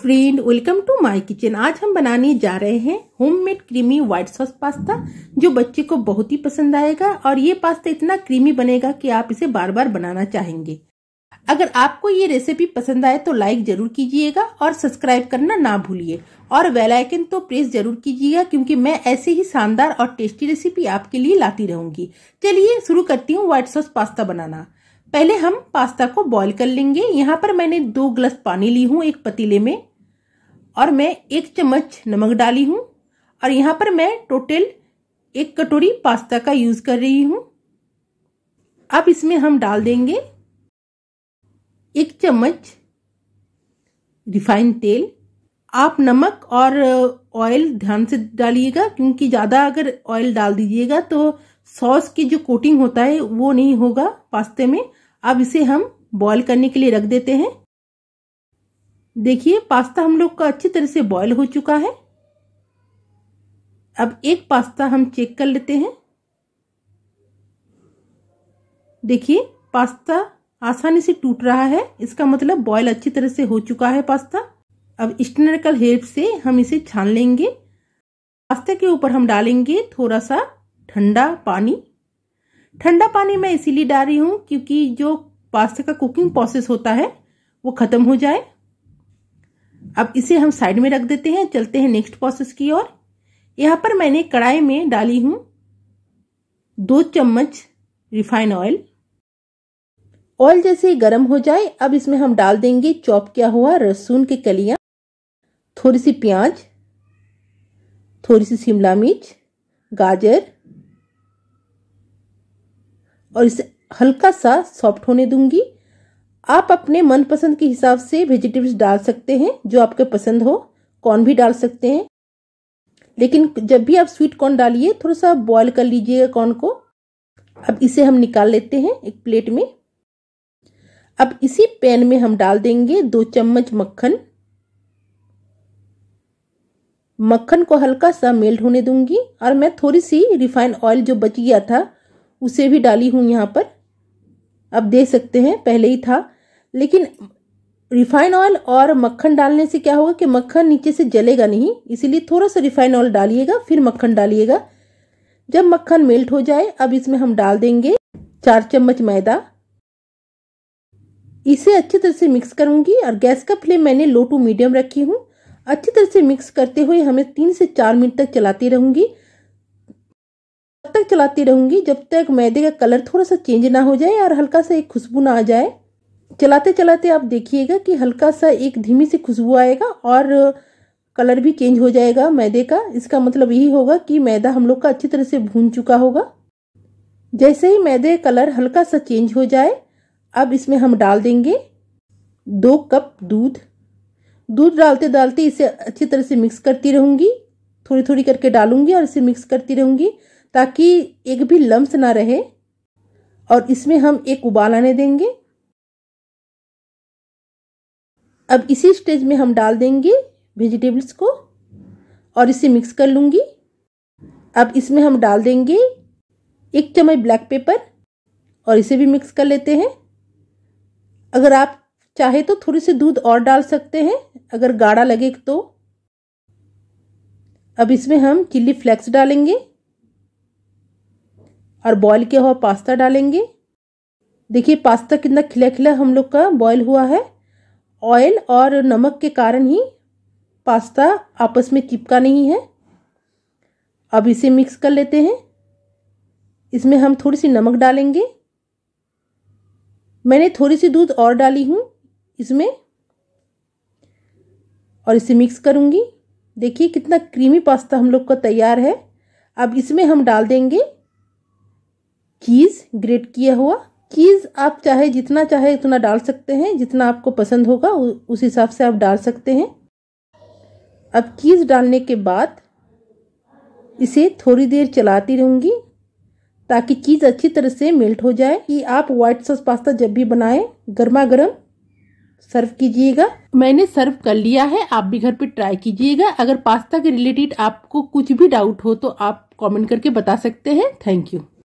friend welcome to my kitchen आज हम बनाने जा रहे हैं homemade creamy white sauce pasta जो बच्चे को बहुत ही पसंद आएगा और ये पास्ता इतना क्रीमी बनेगा कि आप इसे बार बार बनाना चाहेंगे अगर आपको ये रेसिपी पसंद आए तो लाइक जरूर कीजिएगा और सब्सक्राइब करना ना भूलिए और वेलाइकन तो प्रेस जरूर कीजिएगा क्योंकि मैं ऐसे ही शानदार और टेस्टी रेसिपी आपके लिए लाती रहूंगी चलिए शुरू करती हूँ व्हाइट सॉस पास्ता बनाना पहले हम पास्ता को बॉईल कर लेंगे यहाँ पर मैंने दो ग्लास पानी ली हूँ एक पतीले में और मैं एक चम्मच नमक डाली हूँ और यहाँ पर मैं टोटल एक कटोरी पास्ता का यूज कर रही हूँ अब इसमें हम डाल देंगे एक चम्मच रिफाइंड तेल आप नमक और ऑयल ध्यान से डालिएगा क्योंकि ज़्यादा अगर ऑयल डाल दीजिएगा तो सॉस की जो कोटिंग होता है वो नहीं होगा पास्ते में अब इसे हम बॉईल करने के लिए रख देते हैं देखिए पास्ता हम लोग का अच्छी तरह से बॉईल हो चुका है अब एक पास्ता हम चेक कर लेते हैं देखिए पास्ता आसानी से टूट रहा है इसका मतलब बॉयल अच्छी तरह से हो चुका है पास्ता अब स्टनर का हेल्प से हम इसे छान लेंगे पास्ता के ऊपर हम डालेंगे थोड़ा सा ठंडा पानी ठंडा पानी मैं इसीलिए डाल रही हूँ क्योंकि जो पास्ता का कुकिंग प्रोसेस होता है वो ख़त्म हो जाए अब इसे हम साइड में रख देते हैं चलते हैं नेक्स्ट प्रोसेस की ओर यहाँ पर मैंने कढ़ाई में डाली हूँ दो चम्मच रिफाइन ऑयल ऑयल जैसे गर्म हो जाए अब इसमें हम डाल देंगे चॉप किया हुआ रसून के कलिया थोड़ी सी प्याज थोड़ी सी शिमला मिर्च गाजर और इसे हल्का सा सॉफ्ट होने दूंगी आप अपने मनपसंद के हिसाब से वेजिटेबल्स डाल सकते हैं जो आपके पसंद हो कॉर्न भी डाल सकते हैं लेकिन जब भी आप स्वीट कॉर्न डालिए थोड़ा सा बॉयल कर लीजिएगा कॉर्न को अब इसे हम निकाल लेते हैं एक प्लेट में अब इसी पैन में हम डाल देंगे दो चम्मच मक्खन मक्खन को हल्का सा मेल्ट होने दूंगी और मैं थोड़ी सी रिफाइंड ऑयल जो बच गया था उसे भी डाली हूँ यहाँ पर अब देख सकते हैं पहले ही था लेकिन रिफाइन ऑयल और मक्खन डालने से क्या होगा कि मक्खन नीचे से जलेगा नहीं इसीलिए थोड़ा सा रिफाइन ऑयल डालिएगा फिर मक्खन डालिएगा जब मक्खन मेल्ट हो जाए अब इसमें हम डाल देंगे चार चम्मच मैदा इसे अच्छी तरह से मिक्स करूंगी और गैस का फ्लेम मैंने लो टू मीडियम रखी हूँ अच्छी तरह से मिक्स करते हुए हमें तीन से चार मिनट तक चलाती रहूंगी तब तक चलाती रहूंगी जब तक मैदे का कलर थोड़ा सा चेंज ना हो जाए और हल्का सा एक खुशबू ना आ जाए चलाते चलाते आप देखिएगा कि हल्का सा एक धीमी से खुशबू आएगा और कलर भी चेंज हो जाएगा मैदे का इसका मतलब यही होगा कि मैदा हम लोग का अच्छी तरह से भून चुका होगा जैसे ही मैदे कलर हल्का सा चेंज हो जाए अब इसमें हम डाल देंगे दो कप दूध दूध डालते डालते इसे अच्छी तरह से मिक्स करती रहूँगी थोड़ी थोड़ी करके डालूंगी और इसे मिक्स करती रहूँगी ताकि एक भी लम्स ना रहे और इसमें हम एक उबाल आने देंगे अब इसी स्टेज में हम डाल देंगे वेजिटेबल्स को और इसे मिक्स कर लूँगी अब इसमें हम डाल देंगे एक चम्मच ब्लैक पेपर और इसे भी मिक्स कर लेते हैं अगर आप चाहे तो थोड़ी सी दूध और डाल सकते हैं अगर गाढ़ा लगे तो अब इसमें हम चिल्ली फ्लेक्स डालेंगे और बॉईल किया हुआ पास्ता डालेंगे देखिए पास्ता कितना खिला खिला हम लोग का बॉईल हुआ है ऑयल और नमक के कारण ही पास्ता आपस में चिपका नहीं है अब इसे मिक्स कर लेते हैं इसमें हम थोड़ी सी नमक डालेंगे मैंने थोड़ी सी दूध और डाली हूँ इसमें और इसे मिक्स करूँगी देखिए कितना क्रीमी पास्ता हम लोग का तैयार है अब इसमें हम डाल देंगे चीज़ ग्रेट किया हुआ चीज़ आप चाहे जितना चाहे उतना डाल सकते हैं जितना आपको पसंद होगा उस हिसाब से आप डाल सकते हैं अब चीज़ डालने के बाद इसे थोड़ी देर चलाती रहूँगी ताकि चीज़ अच्छी तरह से मेल्ट हो जाए कि आप वाइट सॉस पास्ता जब भी बनाएं गर्मा गर्म सर्व कीजिएगा मैंने सर्व कर लिया है आप भी घर पे ट्राई कीजिएगा अगर पास्ता के रिलेटेड आपको कुछ भी डाउट हो तो आप कमेंट करके बता सकते हैं थैंक यू